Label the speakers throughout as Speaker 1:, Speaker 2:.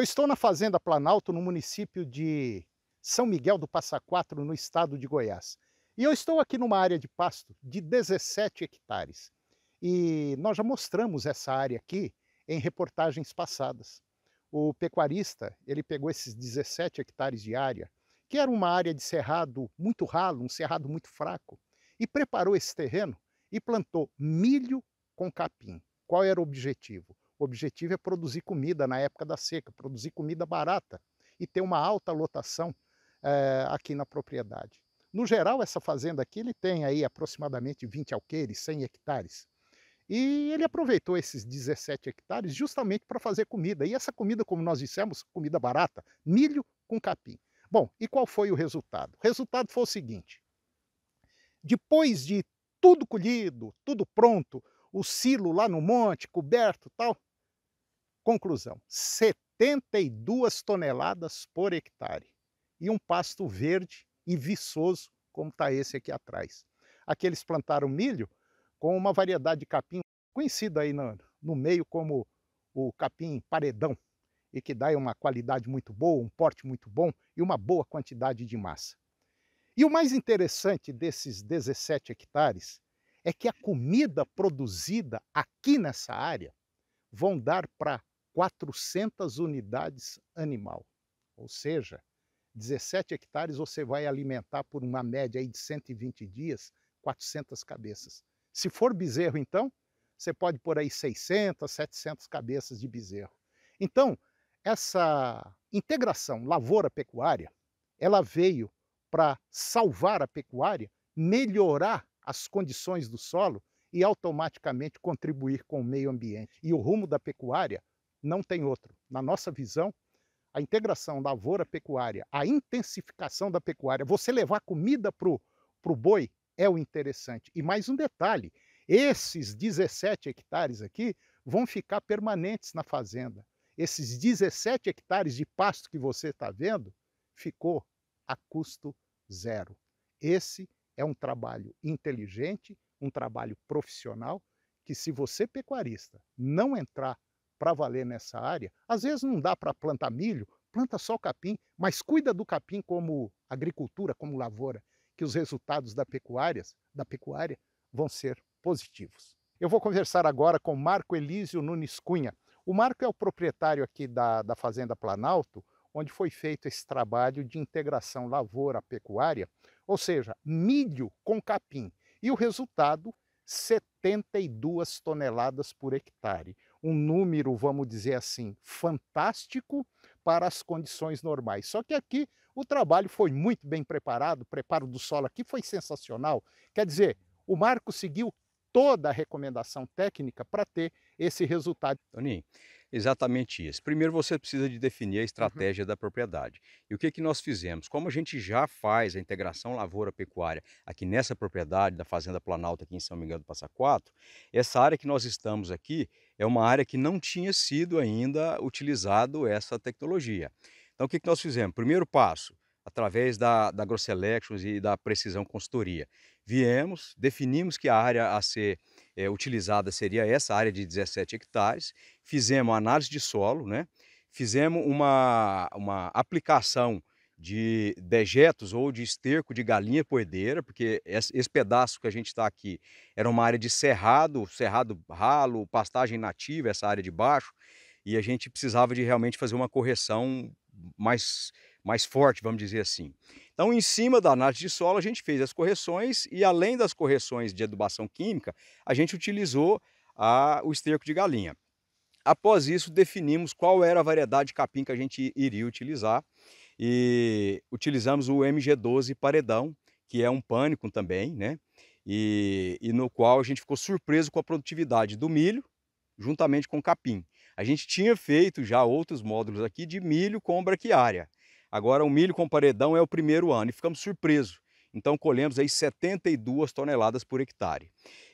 Speaker 1: Eu estou na Fazenda Planalto, no município de São Miguel do Passa Quatro, no estado de Goiás. E eu estou aqui numa área de pasto de 17 hectares. E nós já mostramos essa área aqui em reportagens passadas. O pecuarista, ele pegou esses 17 hectares de área, que era uma área de cerrado muito ralo, um cerrado muito fraco, e preparou esse terreno e plantou milho com capim. Qual era o objetivo? O objetivo é produzir comida na época da seca, produzir comida barata e ter uma alta lotação é, aqui na propriedade. No geral, essa fazenda aqui ele tem aí aproximadamente 20 alqueires, 100 hectares. E ele aproveitou esses 17 hectares justamente para fazer comida. E essa comida, como nós dissemos, comida barata, milho com capim. Bom, e qual foi o resultado? O resultado foi o seguinte: depois de tudo colhido, tudo pronto, o silo lá no monte, coberto, tal, Conclusão: 72 toneladas por hectare e um pasto verde e viçoso como está esse aqui atrás. Aqui eles plantaram milho com uma variedade de capim conhecida aí no, no meio como o capim paredão e que dá uma qualidade muito boa, um porte muito bom e uma boa quantidade de massa. E o mais interessante desses 17 hectares é que a comida produzida aqui nessa área vão dar para 400 unidades animal. Ou seja, 17 hectares você vai alimentar por uma média aí de 120 dias, 400 cabeças. Se for bezerro, então, você pode pôr aí 600, 700 cabeças de bezerro. Então, essa integração lavoura-pecuária, ela veio para salvar a pecuária, melhorar as condições do solo e automaticamente contribuir com o meio ambiente. E o rumo da pecuária não tem outro. Na nossa visão, a integração da lavoura-pecuária, a intensificação da pecuária, você levar comida para o boi é o interessante. E mais um detalhe: esses 17 hectares aqui vão ficar permanentes na fazenda. Esses 17 hectares de pasto que você está vendo ficou a custo zero. Esse é um trabalho inteligente, um trabalho profissional, que se você pecuarista não entrar para valer nessa área. Às vezes não dá para plantar milho, planta só o capim, mas cuida do capim como agricultura, como lavoura, que os resultados da pecuária, da pecuária vão ser positivos. Eu vou conversar agora com Marco Elísio Nunes Cunha. O Marco é o proprietário aqui da, da Fazenda Planalto, onde foi feito esse trabalho de integração lavoura-pecuária, ou seja, milho com capim. E o resultado, 72 toneladas por hectare um número, vamos dizer assim, fantástico para as condições normais. Só que aqui o trabalho foi muito bem preparado, o preparo do solo aqui foi sensacional. Quer dizer, o
Speaker 2: Marco seguiu toda a recomendação técnica para ter esse resultado. Toninho, Exatamente isso. Primeiro você precisa de definir a uhum. estratégia uhum. da propriedade. E o que, que nós fizemos? Como a gente já faz a integração lavoura-pecuária aqui nessa propriedade da Fazenda Planalto, aqui em São Miguel do Passa Quatro, essa área que nós estamos aqui é uma área que não tinha sido ainda utilizado essa tecnologia. Então o que, que nós fizemos? Primeiro passo, através da, da Grosselection e da Precisão Consultoria viemos, definimos que a área a ser é, utilizada seria essa área de 17 hectares, fizemos análise de solo, né? fizemos uma, uma aplicação de dejetos ou de esterco de galinha poedeira, porque esse pedaço que a gente está aqui era uma área de cerrado, cerrado ralo, pastagem nativa, essa área de baixo, e a gente precisava de realmente fazer uma correção mais, mais forte, vamos dizer assim. Então, em cima da análise de solo, a gente fez as correções e, além das correções de adubação química, a gente utilizou a, o esterco de galinha. Após isso, definimos qual era a variedade de capim que a gente iria utilizar e utilizamos o MG12 Paredão, que é um pânico também, né? E, e no qual a gente ficou surpreso com a produtividade do milho juntamente com o capim. A gente tinha feito já outros módulos aqui de milho com braquiária, Agora, o milho com paredão é o primeiro ano e ficamos surpresos. Então, colhemos aí 72 toneladas por hectare.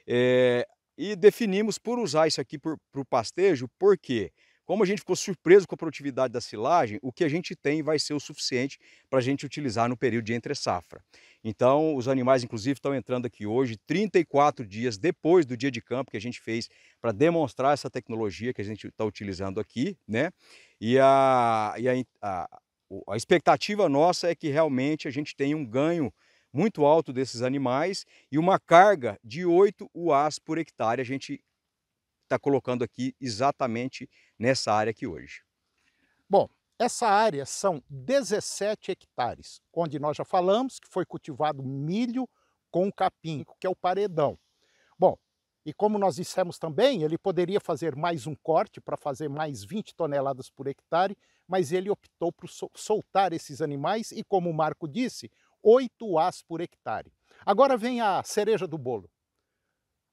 Speaker 2: É, e definimos por usar isso aqui para o pastejo, por quê? Como a gente ficou surpreso com a produtividade da silagem, o que a gente tem vai ser o suficiente para a gente utilizar no período de entre-safra. Então, os animais, inclusive, estão entrando aqui hoje, 34 dias depois do dia de campo que a gente fez para demonstrar essa tecnologia que a gente está utilizando aqui, né? E, a, e a, a a expectativa nossa é que realmente a gente tenha um ganho muito alto desses animais e uma carga de 8 UAs por hectare a gente está colocando aqui exatamente nessa área aqui hoje.
Speaker 1: Bom, essa área são 17 hectares, onde nós já falamos que foi cultivado milho com capim, que é o paredão. Bom, e como nós dissemos também, ele poderia fazer mais um corte para fazer mais 20 toneladas por hectare mas ele optou por soltar esses animais e, como o Marco disse, oito as por hectare. Agora vem a cereja do bolo.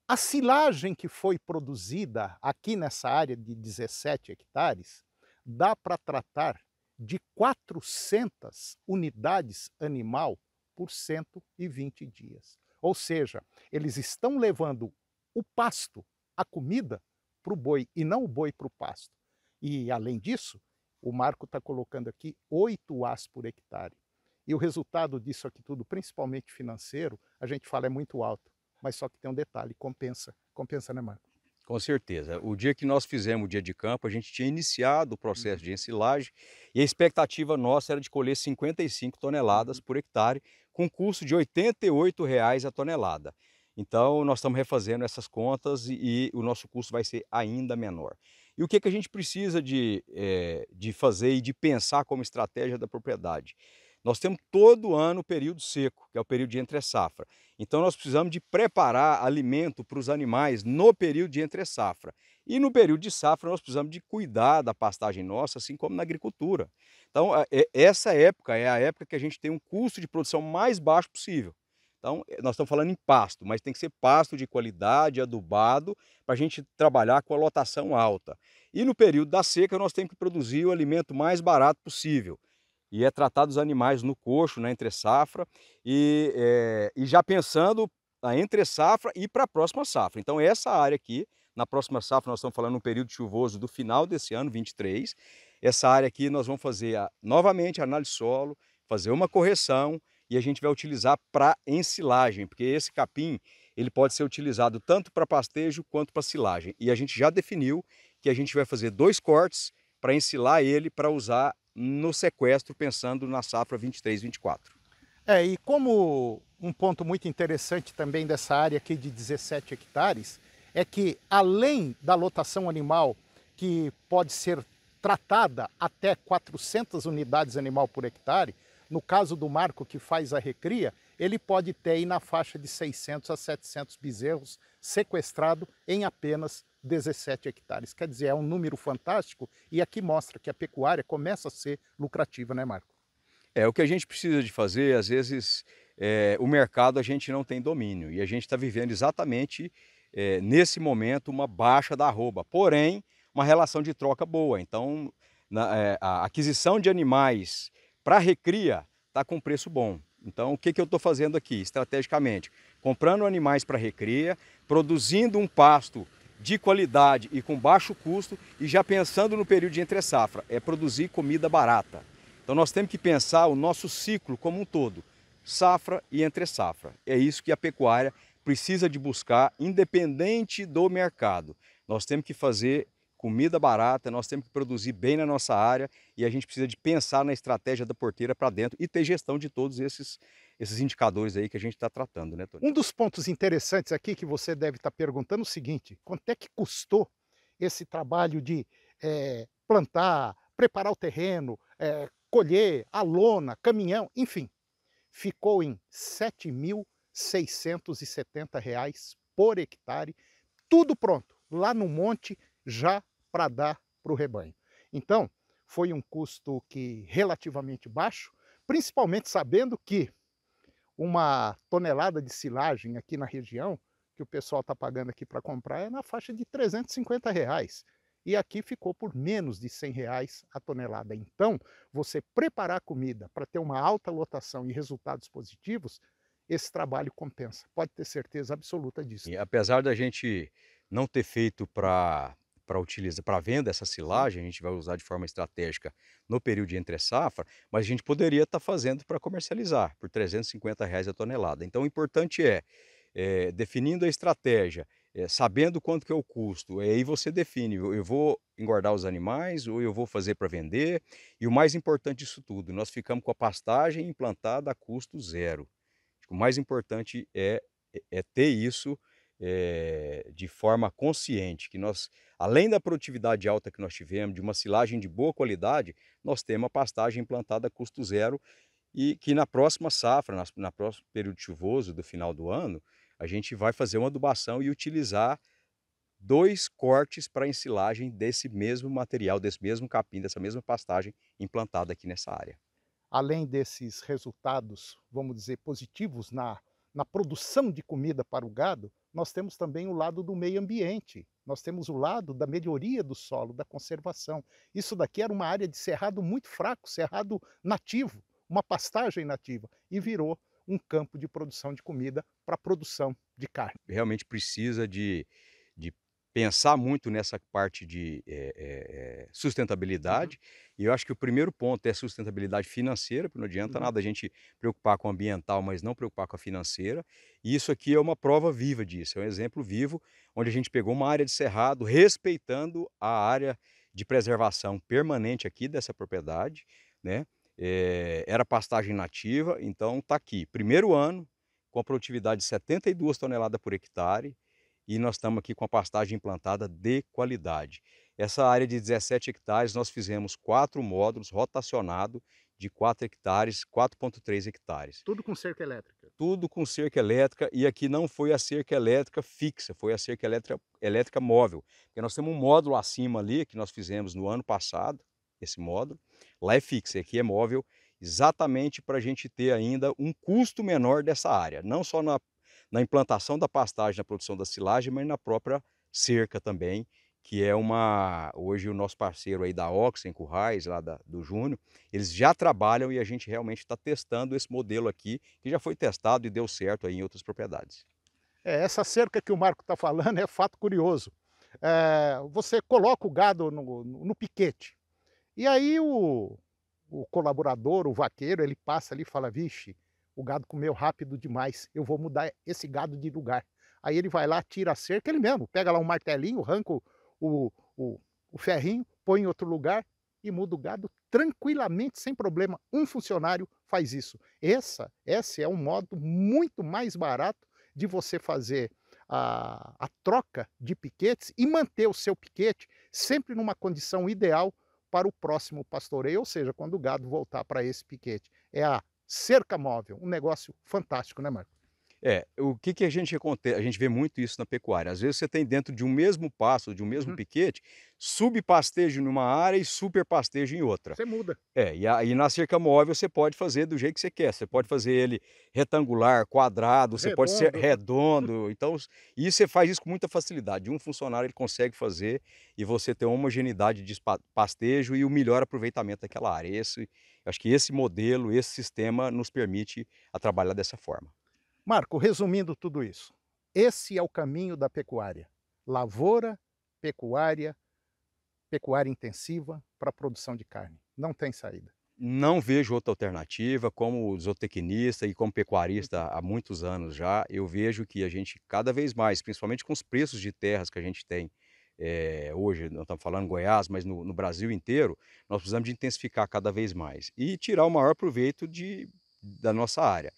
Speaker 1: A silagem que foi produzida aqui nessa área de 17 hectares dá para tratar de 400 unidades animal por 120 dias. Ou seja, eles estão levando o pasto, a comida, para o boi e não o boi para o pasto. E, além disso, o Marco está colocando aqui 8 As por hectare. E o resultado disso aqui tudo, principalmente financeiro, a gente fala é muito alto, mas só que tem um detalhe, compensa. Compensa, né, Marco?
Speaker 2: Com certeza. O dia que nós fizemos o dia de campo, a gente tinha iniciado o processo de ensilagem e a expectativa nossa era de colher 55 toneladas uhum. por hectare, com custo de R$ 88,00 a tonelada. Então, nós estamos refazendo essas contas e, e o nosso custo vai ser ainda menor. E o que, que a gente precisa de, é, de fazer e de pensar como estratégia da propriedade? Nós temos todo ano o período seco, que é o período de entre-safra. Então nós precisamos de preparar alimento para os animais no período de entre-safra. E no período de safra nós precisamos de cuidar da pastagem nossa, assim como na agricultura. Então é, essa época é a época que a gente tem um custo de produção mais baixo possível. Então, eh, nós estamos falando em pasto, mas tem que ser pasto de qualidade, adubado, para a gente trabalhar com a lotação alta. E no período da seca, nós temos que produzir o alimento mais barato possível. E é tratar dos animais no coxo, na né, entre safra, e, é, e já pensando na entre safra e para a próxima safra. Então, essa área aqui, na próxima safra, nós estamos falando no período chuvoso do final desse ano, 23. Essa área aqui nós vamos fazer a, novamente a análise solo, fazer uma correção, e a gente vai utilizar para ensilagem, porque esse capim ele pode ser utilizado tanto para pastejo quanto para silagem. E a gente já definiu que a gente vai fazer dois cortes para ensilar ele para usar no sequestro, pensando na safra 23, 24.
Speaker 1: É, e como um ponto muito interessante também dessa área aqui de 17 hectares, é que além da lotação animal, que pode ser tratada até 400 unidades animal por hectare, no caso do Marco, que faz a recria, ele pode ter aí na faixa de 600 a 700 bezerros sequestrado em apenas 17 hectares. Quer dizer, é um número fantástico e aqui mostra que a pecuária começa a ser lucrativa, né, Marco?
Speaker 2: É, o que a gente precisa de fazer, às vezes, é, o mercado a gente não tem domínio e a gente está vivendo exatamente é, nesse momento uma baixa da arroba, porém, uma relação de troca boa. Então, na, é, a aquisição de animais para recria está com preço bom. Então, o que, que eu estou fazendo aqui estrategicamente? Comprando animais para recria, produzindo um pasto de qualidade e com baixo custo e já pensando no período de entre safra, é produzir comida barata. Então, nós temos que pensar o nosso ciclo como um todo, safra e entre safra. É isso que a pecuária precisa de buscar, independente do mercado. Nós temos que fazer comida barata, nós temos que produzir bem na nossa área e a gente precisa de pensar na estratégia da porteira para dentro e ter gestão de todos esses, esses indicadores aí que a gente está tratando, né, Tony? Um dos
Speaker 1: pontos interessantes aqui que você deve estar tá perguntando é o seguinte: quanto é que custou esse trabalho de é, plantar, preparar o terreno, é, colher, a lona, caminhão, enfim, ficou em R$ 7.670 por hectare, tudo pronto, lá no monte já para dar para o rebanho. Então, foi um custo que relativamente baixo, principalmente sabendo que uma tonelada de silagem aqui na região, que o pessoal está pagando aqui para comprar, é na faixa de 350 reais. E aqui ficou por menos de 100 reais a tonelada. Então, você preparar a comida para ter uma alta lotação e resultados positivos, esse trabalho compensa. Pode ter certeza absoluta
Speaker 2: disso. E apesar da gente não ter feito para para utilizar para venda essa silagem, a gente vai usar de forma estratégica no período de entre safra, mas a gente poderia estar tá fazendo para comercializar por 350 reais a tonelada. Então o importante é, é definindo a estratégia, é, sabendo quanto que é o custo, aí você define, eu vou engordar os animais ou eu vou fazer para vender. E o mais importante disso tudo, nós ficamos com a pastagem implantada a custo zero. Tipo, o mais importante é, é, é ter isso é, de forma consciente, que nós, além da produtividade alta que nós tivemos, de uma silagem de boa qualidade, nós temos a pastagem implantada a custo zero e que na próxima safra, na, na próximo período chuvoso do final do ano, a gente vai fazer uma adubação e utilizar dois cortes para ensilagem desse mesmo material, desse mesmo capim, dessa mesma pastagem implantada aqui nessa área.
Speaker 1: Além desses resultados, vamos dizer, positivos na na produção de comida para o gado, nós temos também o lado do meio ambiente, nós temos o lado da melhoria do solo, da conservação. Isso daqui era uma área de cerrado muito fraco, cerrado nativo, uma pastagem nativa, e virou um campo de produção de comida para produção de carne.
Speaker 2: Realmente precisa de, de pensar muito nessa parte de é, é, sustentabilidade. Uhum. E eu acho que o primeiro ponto é sustentabilidade financeira, porque não adianta uhum. nada a gente preocupar com o ambiental, mas não preocupar com a financeira. E isso aqui é uma prova viva disso, é um exemplo vivo, onde a gente pegou uma área de cerrado, respeitando a área de preservação permanente aqui dessa propriedade, né? É, era pastagem nativa, então está aqui. Primeiro ano, com a produtividade de 72 toneladas por hectare, e nós estamos aqui com a pastagem implantada de qualidade. Essa área de 17 hectares, nós fizemos quatro módulos rotacionado de 4 hectares, 4,3 hectares. Tudo
Speaker 1: com cerca elétrica?
Speaker 2: Tudo com cerca elétrica e aqui não foi a cerca elétrica fixa, foi a cerca elétrica, elétrica móvel. Porque nós temos um módulo acima ali que nós fizemos no ano passado, esse módulo, lá é fixa, aqui é móvel, exatamente para a gente ter ainda um custo menor dessa área, não só na na implantação da pastagem, na produção da silagem, mas na própria cerca também, que é uma hoje o nosso parceiro aí da Oxen Currais, lá da, do Júnior, eles já trabalham e a gente realmente está testando esse modelo aqui, que já foi testado e deu certo aí em outras propriedades.
Speaker 1: É, essa cerca que o Marco está falando é fato curioso. É, você coloca o gado no, no piquete e aí o, o colaborador, o vaqueiro, ele passa ali e fala, vixe, o gado comeu rápido demais, eu vou mudar esse gado de lugar. Aí ele vai lá, tira a cerca, ele mesmo, pega lá um martelinho, arranca o, o, o, o ferrinho, põe em outro lugar e muda o gado tranquilamente, sem problema. Um funcionário faz isso. Essa, esse é um modo muito mais barato de você fazer a, a troca de piquetes e manter o seu piquete sempre numa condição ideal para o próximo pastoreio, ou seja, quando o gado voltar para esse piquete. É a cerca móvel. Um negócio fantástico, né, Marco?
Speaker 2: É, o que, que a gente acontece? A gente vê muito isso na pecuária. Às vezes você tem dentro de um mesmo passo, de um mesmo uhum. piquete, subpastejo numa área e superpastejo em outra. Você muda. É, e aí na cerca móvel você pode fazer do jeito que você quer. Você pode fazer ele retangular, quadrado, redondo. você pode ser redondo. Então, e você faz isso com muita facilidade. Um funcionário ele consegue fazer e você tem homogeneidade de pastejo e o melhor aproveitamento daquela área. Esse, acho que esse modelo, esse sistema nos permite a trabalhar dessa forma.
Speaker 1: Marco, resumindo tudo isso, esse é o caminho da pecuária. Lavoura, pecuária, pecuária intensiva para produção de carne. Não tem saída.
Speaker 2: Não vejo outra alternativa. Como zootecnista e como pecuarista há muitos anos já, eu vejo que a gente, cada vez mais, principalmente com os preços de terras que a gente tem é, hoje, não estamos falando Goiás, mas no, no Brasil inteiro, nós precisamos de intensificar cada vez mais e tirar o maior proveito de, da nossa área.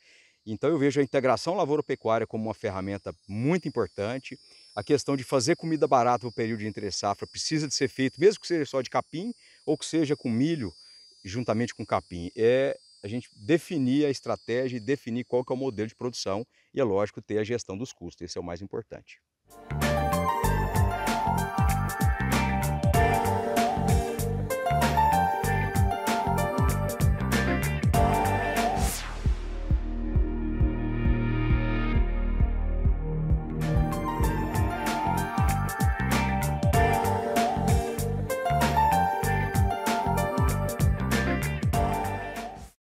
Speaker 2: Então eu vejo a integração lavoura-pecuária como uma ferramenta muito importante. A questão de fazer comida barata no período de entre safra precisa de ser feito, mesmo que seja só de capim ou que seja com milho juntamente com capim. É a gente definir a estratégia e definir qual que é o modelo de produção e é lógico ter a gestão dos custos. Esse é o mais importante.